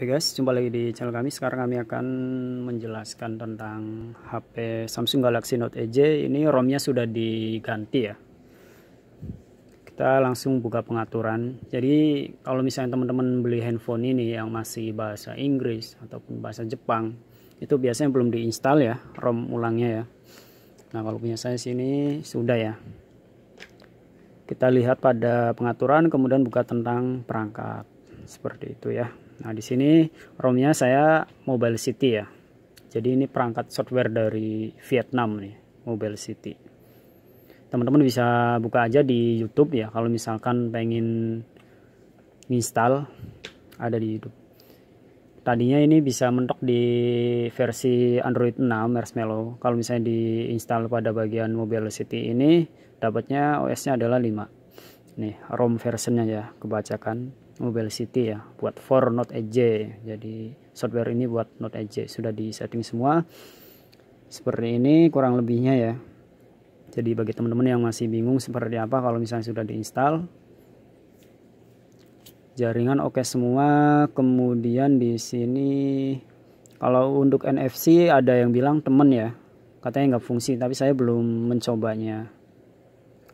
Oke guys, jumpa lagi di channel kami. Sekarang kami akan menjelaskan tentang HP Samsung Galaxy Note Edge Ini ROM-nya sudah diganti ya. Kita langsung buka pengaturan. Jadi kalau misalnya teman-teman beli handphone ini yang masih bahasa Inggris ataupun bahasa Jepang, itu biasanya belum diinstal ya ROM ulangnya ya. Nah kalau punya saya sini sudah ya. Kita lihat pada pengaturan kemudian buka tentang perangkat. Seperti itu ya. Nah, di sini romnya saya Mobile City ya. Jadi ini perangkat software dari Vietnam nih, Mobile City. Teman-teman bisa buka aja di YouTube ya kalau misalkan pengen install ada di YouTube. Tadinya ini bisa mentok di versi Android 6 Marshmallow. Kalau misalnya diinstal pada bagian Mobile City ini dapatnya OS-nya adalah 5. Nih, ROM versionnya ya kebacakan. Mobile City ya buat for Note EJ jadi software ini buat Note EJ sudah di setting semua seperti ini kurang lebihnya ya jadi bagi teman-teman yang masih bingung seperti apa kalau misalnya sudah diinstal jaringan oke okay semua kemudian di sini kalau untuk NFC ada yang bilang temen ya katanya nggak fungsi tapi saya belum mencobanya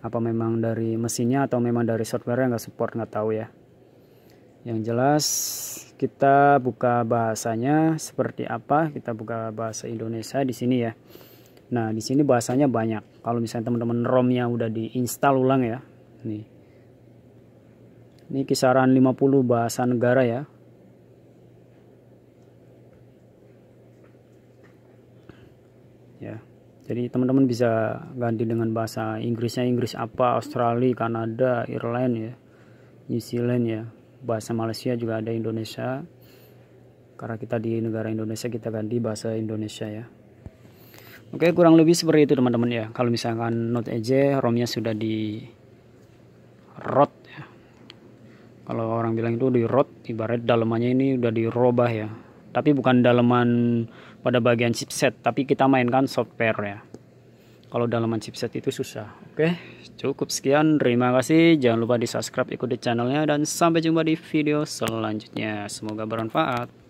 apa memang dari mesinnya atau memang dari software yang nggak support nggak tahu ya yang jelas kita buka bahasanya seperti apa? Kita buka bahasa Indonesia di sini ya. Nah, di sini bahasanya banyak. Kalau misalnya teman-teman ROM-nya udah diinstal ulang ya. Nih. Ini kisaran 50 bahasa negara ya. Ya. Jadi teman-teman bisa ganti dengan bahasa Inggrisnya Inggris apa, Australia, Kanada, Irlandia, ya, New Zealand ya bahasa Malaysia juga ada Indonesia karena kita di negara Indonesia kita ganti bahasa Indonesia ya Oke kurang lebih seperti itu teman-teman ya kalau misalkan Note EJ romnya sudah di rot ya. kalau orang bilang itu di rot ibarat dalemannya ini udah dirobah ya tapi bukan daleman pada bagian chipset tapi kita mainkan software ya kalau dalaman chipset itu susah. Oke, cukup sekian. Terima kasih. Jangan lupa di subscribe, ikuti channelnya, dan sampai jumpa di video selanjutnya. Semoga bermanfaat.